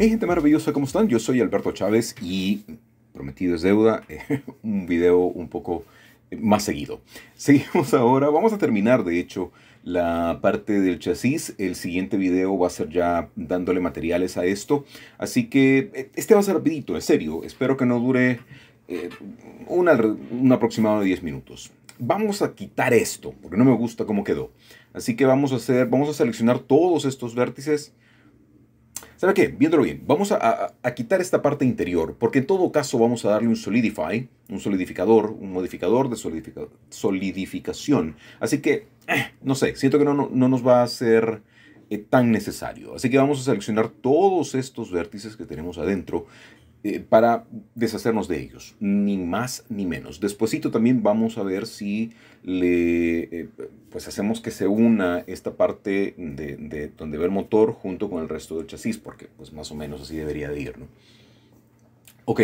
Hey gente maravillosa, ¿cómo están? Yo soy Alberto Chávez y prometido es deuda, un video un poco eh, más seguido. Seguimos ahora, vamos a terminar de hecho la parte del chasis, el siguiente video va a ser ya dándole materiales a esto, así que eh, este va a ser rapidito, en serio, espero que no dure eh, un, aproximado de 10 minutos vamos a quitar esto, porque no me gusta cómo quedó. Así que vamos a hacer, vamos a seleccionar todos estos vértices ¿Sabe qué? Viéndolo bien, vamos a, quitar esta parte interior, porque en todo caso vamos a darle un solidify, un solidificador, un modificador de solidificación. Así que, eh, no sé, siento que no, no, no nos va a ser eh, tan necesario. Así que vamos a seleccionar todos estos vértices que tenemos adentro eh, para deshacernos de ellos, ni más ni menos. Despuésito también vamos a ver si le, eh, pues hacemos que se una esta parte de, donde ve el motor junto con el resto del chasis, porque pues más o menos así debería de ir, ¿no? Ok,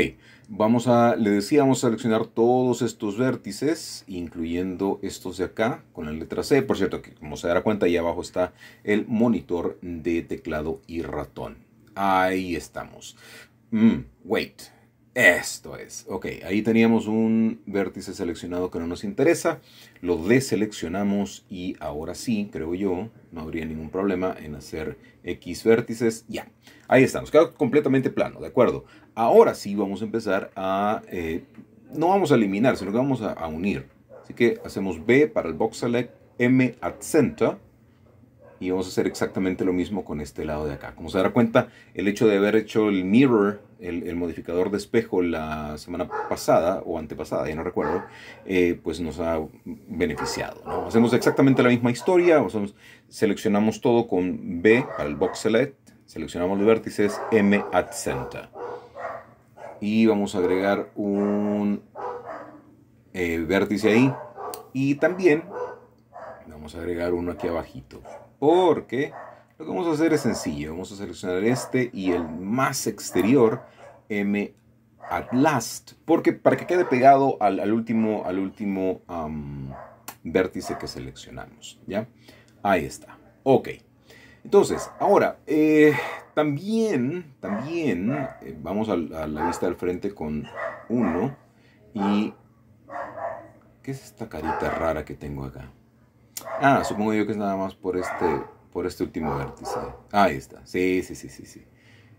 vamos a, le decía, vamos a seleccionar todos estos vértices, incluyendo estos de acá, con la letra C. Por cierto, que como se dará cuenta, ahí abajo está el monitor de teclado y ratón. Ahí estamos. Mm, wait. Esto es. Ok, ahí teníamos un vértice seleccionado que no nos interesa. Lo deseleccionamos y ahora sí, creo yo, no habría ningún problema en hacer X vértices. Ya, ahí estamos, queda completamente plano, ¿de acuerdo? Ahora sí vamos a empezar a... Eh, no vamos a eliminar, sino que vamos a, a unir. Así que hacemos B para el box select, M at center y vamos a hacer exactamente lo mismo con este lado de acá. Como se dará cuenta, el hecho de haber hecho el mirror, el, modificador de espejo la semana pasada o antepasada, ya no recuerdo, eh, pues nos ha beneficiado. Hacemos exactamente la misma historia, seleccionamos todo con B al el box select, seleccionamos los vértices M at center y vamos a agregar un eh, vértice ahí y también vamos a agregar uno aquí abajito porque lo que vamos a hacer es sencillo. Vamos a seleccionar este y el más exterior, M at last, porque para que quede pegado al, último, al último vértice que seleccionamos. ¿ya? Ahí está. Ok. Entonces, ahora, eh, también, también, eh, vamos a, la vista del frente con uno y... ¿Qué es esta carita rara que tengo acá? Ah, supongo yo que es nada más por este, por este último vértice. Ah, ahí está. Sí, sí, sí, sí, sí.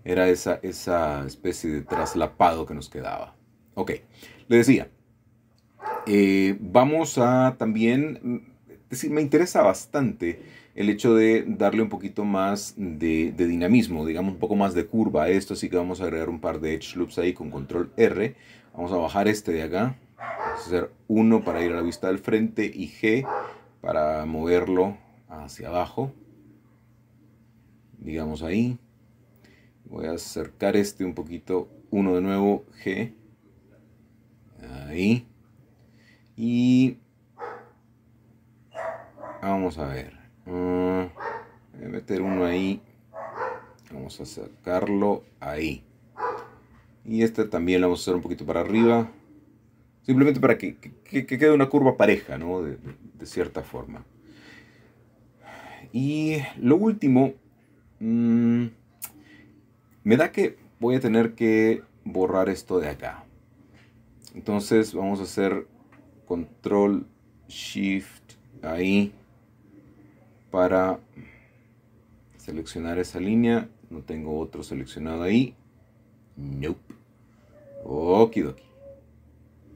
Era esa, esa especie de traslapado que nos quedaba. Ok, le decía, eh, vamos a también, mm, es decir, me interesa bastante el hecho de darle un poquito más de, dinamismo, digamos un poco más de curva a esto, así que vamos a agregar un par de edge loops ahí con control R. Vamos a bajar este de acá, vamos a hacer 1 para ir a la vista del frente y G para moverlo hacia abajo. Digamos ahí. Voy a acercar este un poquito. Uno de nuevo, G. Ahí. Y vamos a ver. Ah, meter uno ahí. Vamos a sacarlo ahí. Y este también lo vamos a hacer un poquito para arriba. Simplemente para que, quede una curva pareja, ¿no? De, cierta forma. Y lo último, mm, me da que voy a tener que borrar esto de acá. Entonces vamos a hacer control shift ahí para seleccionar esa línea. No tengo otro seleccionado ahí. Nope. aquí.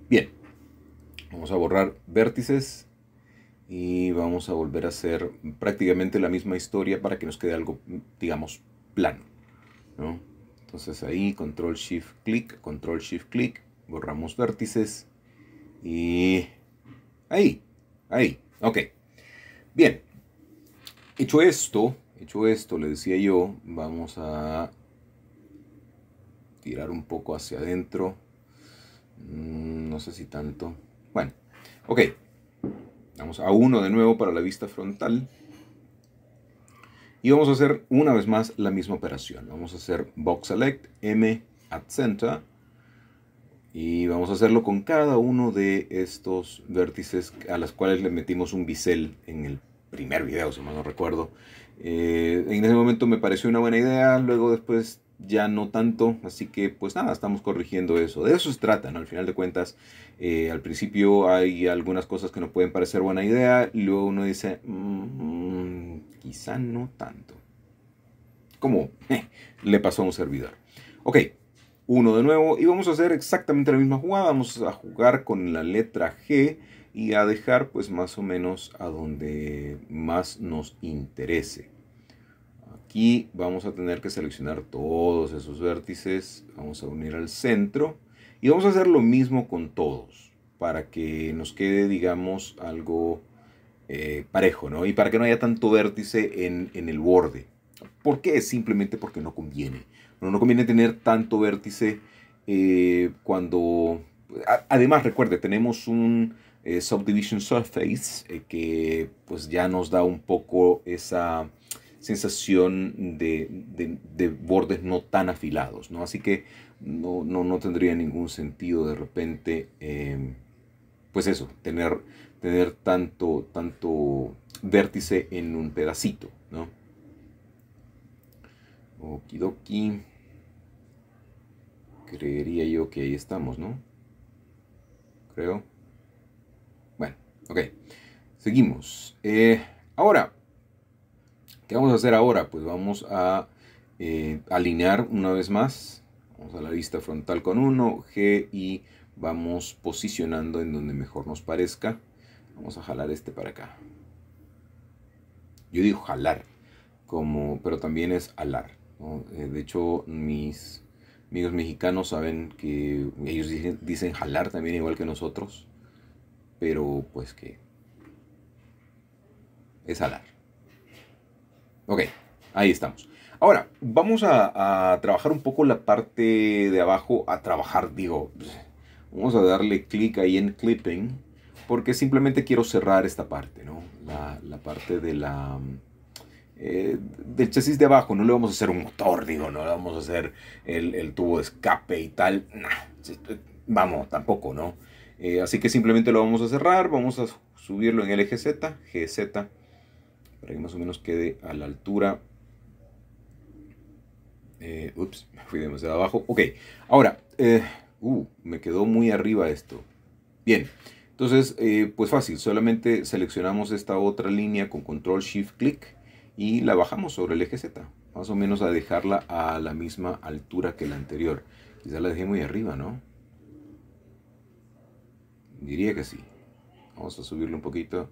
Bien, vamos a borrar vértices y vamos a volver a hacer prácticamente la misma historia para que nos quede algo, digamos, plano. Entonces ahí, control shift clic, control shift clic, borramos vértices y ahí, ahí, ok. Bien, hecho esto, hecho esto, le decía yo, vamos a tirar un poco hacia adentro Mm, no sé si tanto. Bueno, ok. Vamos a uno de nuevo para la vista frontal. Y vamos a hacer una vez más la misma operación. Vamos a hacer box select M Center Y vamos a hacerlo con cada uno de estos vértices a las cuales le metimos un bisel en el primer video, si mal no recuerdo. Eh, en ese momento me pareció una buena idea, luego después ya no tanto, así que pues nada, estamos corrigiendo eso. De eso se trata, ¿no? Al final de cuentas, eh, al principio hay algunas cosas que no pueden parecer buena idea, y luego uno dice, mm, quizá no tanto. Como eh, le pasó a un servidor. Ok, uno de nuevo, y vamos a hacer exactamente la misma jugada, vamos a jugar con la letra G y a dejar pues más o menos a donde más nos interese. Aquí vamos a tener que seleccionar todos esos vértices, vamos a unir al centro y vamos a hacer lo mismo con todos para que nos quede, digamos, algo eh, parejo, Y para que no haya tanto vértice en, el borde. ¿Por qué? Simplemente porque no conviene. No, conviene tener tanto vértice eh, cuando... además, recuerde, tenemos un eh, subdivision surface que pues ya nos da un poco esa sensación de, bordes no tan afilados, ¿no? Así que no, no, no tendría ningún sentido de repente, em, pues eso, tener, tener tanto, tanto vértice en un pedacito, ¿no? Okidoki. Creería yo que ahí estamos, ¿no? Creo. Bueno, ok. Seguimos. Eh, ahora, ¿Qué vamos a hacer ahora? Pues vamos a eh, alinear una vez más. Vamos a la vista frontal con 1, G y vamos posicionando en donde mejor nos parezca. Vamos a jalar este para acá. Yo digo jalar, como, pero también es alar. Eh, de hecho, mis amigos mexicanos saben que ellos dicen, dicen jalar también igual que nosotros, pero pues que es alar. Ok, ahí estamos. Ahora, vamos a, trabajar un poco la parte de abajo, a trabajar, digo, vamos a darle clic ahí en clipping, porque simplemente quiero cerrar esta parte, ¿no? La, parte de la... Eh, del chasis de abajo, no le vamos a hacer un motor, digo, no le vamos a hacer el, tubo de escape y tal, No. Eh, vamos, tampoco, ¿no? Eh, así que simplemente lo vamos a cerrar, vamos a subirlo en el eje Z, GZ, para que más o menos quede a la altura. Eh, ups, me fui demasiado abajo. Ok, ahora, eh, uh, me quedó muy arriba esto. Bien, entonces, eh, pues fácil, solamente seleccionamos esta otra línea con control shift click y la bajamos sobre el eje Z, más o menos a dejarla a la misma altura que la anterior. Quizá la dejé muy arriba, ¿no? Diría que sí. Vamos a subirle un poquito.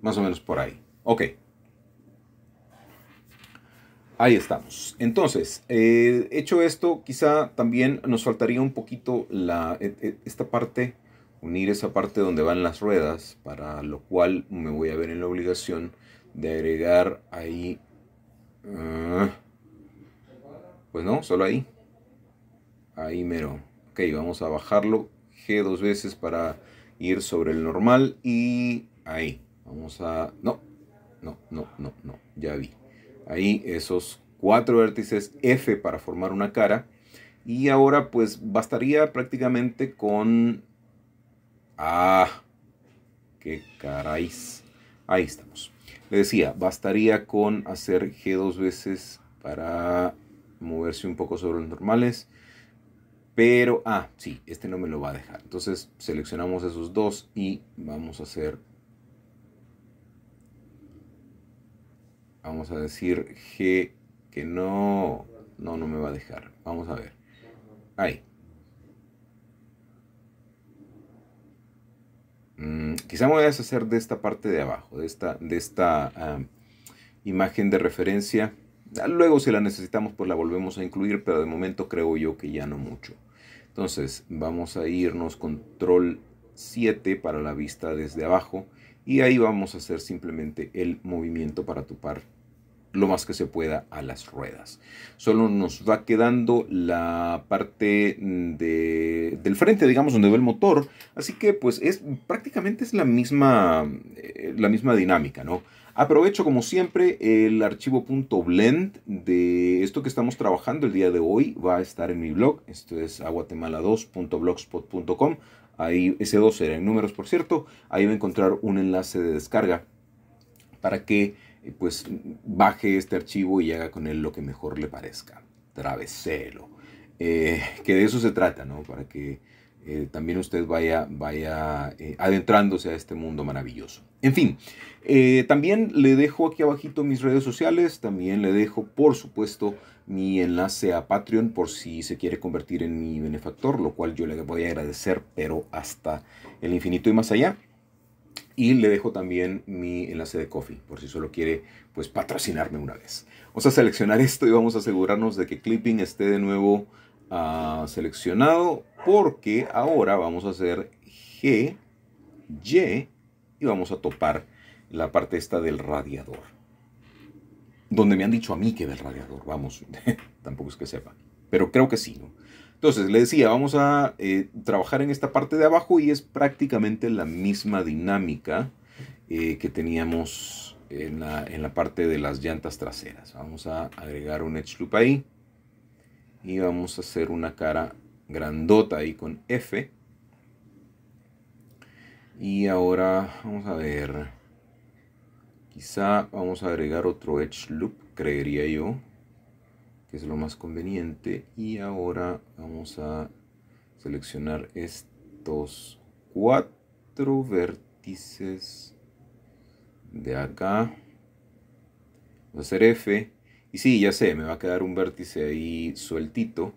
Más o menos por ahí. Ok. Ahí estamos. Entonces, eh, hecho esto, quizá también nos faltaría un poquito la, e, e, esta parte, unir esa parte donde van las ruedas, para lo cual me voy a ver en la obligación de agregar ahí... Ah, pues no, solo ahí. Ahí mero. Ok, vamos a bajarlo G dos veces para ir sobre el normal y ahí. Vamos a... No, no, no, no, no, ya vi. Ahí esos cuatro vértices F para formar una cara. Y ahora pues bastaría prácticamente con... Ah, qué caráis. Ahí estamos. Le decía, bastaría con hacer G dos veces para moverse un poco sobre los normales. Pero, ah, sí, este no me lo va a dejar. Entonces seleccionamos esos dos y vamos a hacer Vamos a decir G que no, no, no me va a dejar. Vamos a ver. Ahí. Mm, quizá me voy a deshacer de esta parte de abajo, de esta, de esta imagen de referencia. Ah, luego si la necesitamos pues la volvemos a incluir, pero de momento creo yo que ya no mucho. Entonces vamos a irnos control 7 para la vista desde abajo y ahí vamos a hacer simplemente el movimiento para tu parte lo más que se pueda a las ruedas. Solo nos va quedando la parte mm, del frente, digamos, donde va el motor. Así que pues es prácticamente es la misma, eh, la misma dinámica, ¿no? Aprovecho como siempre el archivo .blend de esto que estamos trabajando el día de hoy. Va a estar en mi blog, esto es aguatemala2.blogspot.com. Ahí ese 2 era en números, por cierto. Ahí va a encontrar un enlace de descarga para que pues baje este archivo y haga con él lo que mejor le parezca. Traveselo. Eh, que de eso se trata, ¿no? Para que eh, también usted vaya, vaya eh, adentrándose a este mundo maravilloso. En fin, también le dejo aquí abajito mis redes sociales, también le dejo por supuesto mi enlace a Patreon por si se quiere convertir en mi benefactor, lo cual yo le voy a agradecer, pero hasta el infinito y más allá. Y le dejo también mi enlace de Coffee, por si solo quiere pues patrocinarme una vez. Vamos a seleccionar esto y vamos a asegurarnos de que Clipping esté de nuevo ah, seleccionado, porque ahora vamos a hacer G, Y y vamos a topar la parte esta del radiador. Donde me han dicho a mí que del el radiador, vamos, tampoco es que sepa, pero creo que sí, ¿no? Entonces, le decía, vamos a eh, trabajar en esta parte de abajo y es prácticamente la misma dinámica eh, que teníamos en la, en la parte de las llantas traseras. Vamos a agregar un edge loop ahí y vamos a hacer una cara grandota ahí con F. Y ahora vamos a ver, quizá vamos a agregar otro edge loop, creería yo que es lo más conveniente. Y ahora vamos a seleccionar estos cuatro vértices de acá. Voy a hacer F. Y sí, ya sé, me va a quedar un vértice ahí sueltito.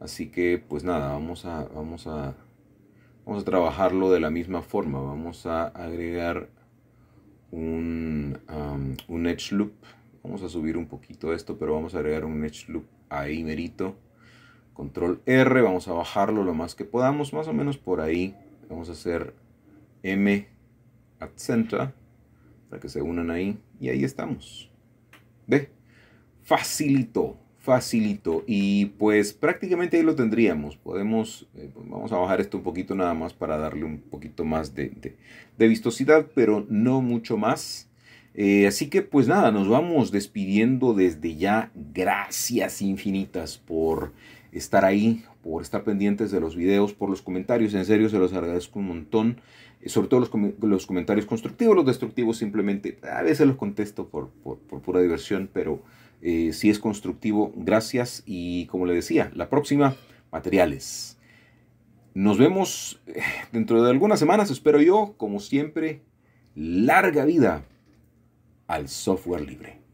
Así que pues nada, vamos a, vamos a, vamos a trabajarlo de la misma forma. Vamos a agregar un, um, un edge loop Vamos a subir un poquito esto, pero vamos a agregar un edge loop ahí merito. Control R, vamos a bajarlo lo más que podamos, más o menos por ahí. Vamos a hacer M Center, para que se unan ahí. Y ahí estamos. ¿Ve? Facilito, facilito. Y pues prácticamente ahí lo tendríamos. Podemos, eh, vamos a bajar esto un poquito nada más para darle un poquito más de, de, de vistosidad, pero no mucho más. Eh, así que pues nada, nos vamos despidiendo desde ya. Gracias infinitas por estar ahí, por estar pendientes de los videos, por los comentarios. En serio, se los agradezco un montón. Eh, sobre todo los, comentarios constructivos, los destructivos simplemente a veces los contesto por, pura diversión, pero eh, si es constructivo, gracias. Y como le decía, la próxima, materiales. Nos vemos dentro de algunas semanas, espero yo, como siempre, larga vida al software libre.